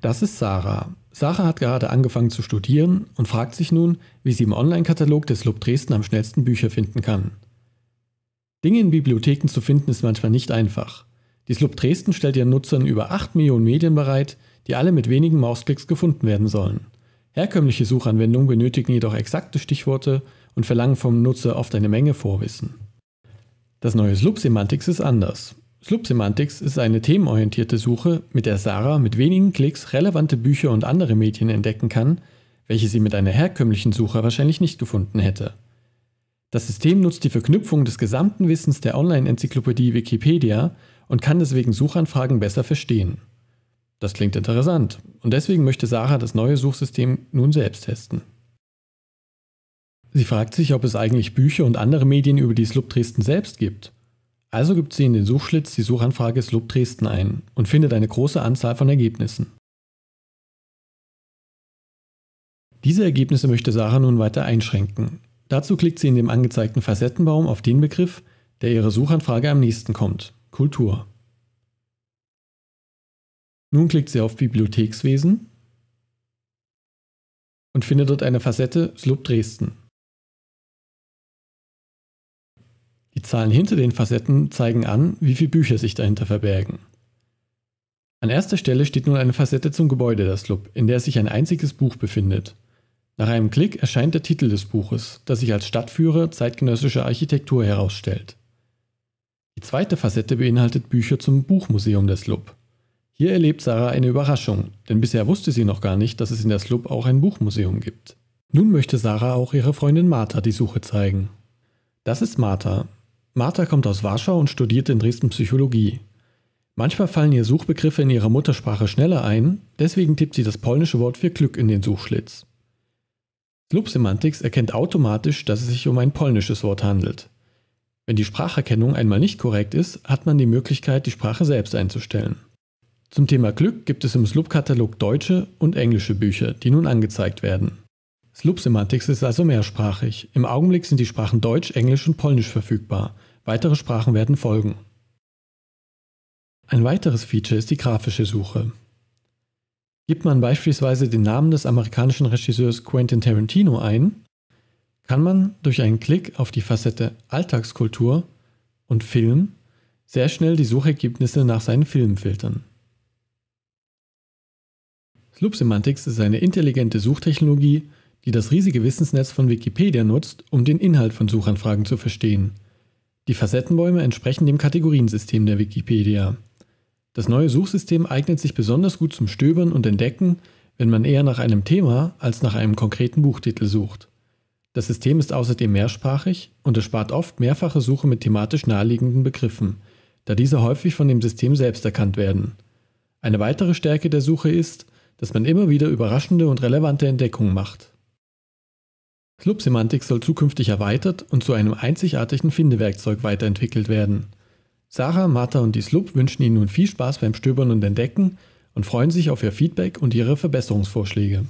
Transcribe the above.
Das ist Sarah. Sarah hat gerade angefangen zu studieren und fragt sich nun, wie sie im Online-Katalog des Lob Dresden am schnellsten Bücher finden kann. Dinge in Bibliotheken zu finden ist manchmal nicht einfach. Die Slub Dresden stellt ihren Nutzern über 8 Millionen Medien bereit, die alle mit wenigen Mausklicks gefunden werden sollen. Herkömmliche Suchanwendungen benötigen jedoch exakte Stichworte und verlangen vom Nutzer oft eine Menge Vorwissen. Das neue Slub Semantics ist anders. Sloop Semantics ist eine themenorientierte Suche, mit der Sarah mit wenigen Klicks relevante Bücher und andere Medien entdecken kann, welche sie mit einer herkömmlichen Suche wahrscheinlich nicht gefunden hätte. Das System nutzt die Verknüpfung des gesamten Wissens der Online-Enzyklopädie Wikipedia und kann deswegen Suchanfragen besser verstehen. Das klingt interessant und deswegen möchte Sarah das neue Suchsystem nun selbst testen. Sie fragt sich, ob es eigentlich Bücher und andere Medien über die Slub Dresden selbst gibt also gibt sie in den Suchschlitz die Suchanfrage Slub Dresden ein und findet eine große Anzahl von Ergebnissen. Diese Ergebnisse möchte Sarah nun weiter einschränken. Dazu klickt sie in dem angezeigten Facettenbaum auf den Begriff, der ihrer Suchanfrage am nächsten kommt, Kultur. Nun klickt sie auf Bibliothekswesen und findet dort eine Facette Slub Dresden. Die Zahlen hinter den Facetten zeigen an, wie viele Bücher sich dahinter verbergen. An erster Stelle steht nun eine Facette zum Gebäude der Slup, in der sich ein einziges Buch befindet. Nach einem Klick erscheint der Titel des Buches, das sich als Stadtführer zeitgenössischer Architektur herausstellt. Die zweite Facette beinhaltet Bücher zum Buchmuseum der Slup. Hier erlebt Sarah eine Überraschung, denn bisher wusste sie noch gar nicht, dass es in der Slup auch ein Buchmuseum gibt. Nun möchte Sarah auch ihrer Freundin Martha die Suche zeigen. Das ist Martha, Martha kommt aus Warschau und studiert in Dresden Psychologie. Manchmal fallen ihr Suchbegriffe in ihrer Muttersprache schneller ein, deswegen tippt sie das polnische Wort für Glück in den Suchschlitz. Sloop Semantics erkennt automatisch, dass es sich um ein polnisches Wort handelt. Wenn die Spracherkennung einmal nicht korrekt ist, hat man die Möglichkeit, die Sprache selbst einzustellen. Zum Thema Glück gibt es im Sloop-Katalog deutsche und englische Bücher, die nun angezeigt werden. Sloop Semantics ist also mehrsprachig. Im Augenblick sind die Sprachen Deutsch, Englisch und Polnisch verfügbar – Weitere Sprachen werden folgen. Ein weiteres Feature ist die grafische Suche. Gibt man beispielsweise den Namen des amerikanischen Regisseurs Quentin Tarantino ein, kann man durch einen Klick auf die Facette Alltagskultur und Film sehr schnell die Suchergebnisse nach seinen Filmen filtern. Sloop Semantics ist eine intelligente Suchtechnologie, die das riesige Wissensnetz von Wikipedia nutzt, um den Inhalt von Suchanfragen zu verstehen die Facettenbäume entsprechen dem Kategoriensystem der Wikipedia. Das neue Suchsystem eignet sich besonders gut zum Stöbern und Entdecken, wenn man eher nach einem Thema als nach einem konkreten Buchtitel sucht. Das System ist außerdem mehrsprachig und erspart oft mehrfache Suche mit thematisch naheliegenden Begriffen, da diese häufig von dem System selbst erkannt werden. Eine weitere Stärke der Suche ist, dass man immer wieder überraschende und relevante Entdeckungen macht. Sloop-Semantik soll zukünftig erweitert und zu einem einzigartigen Findewerkzeug weiterentwickelt werden. Sarah, Martha und die Slub wünschen Ihnen nun viel Spaß beim Stöbern und Entdecken und freuen sich auf Ihr Feedback und Ihre Verbesserungsvorschläge.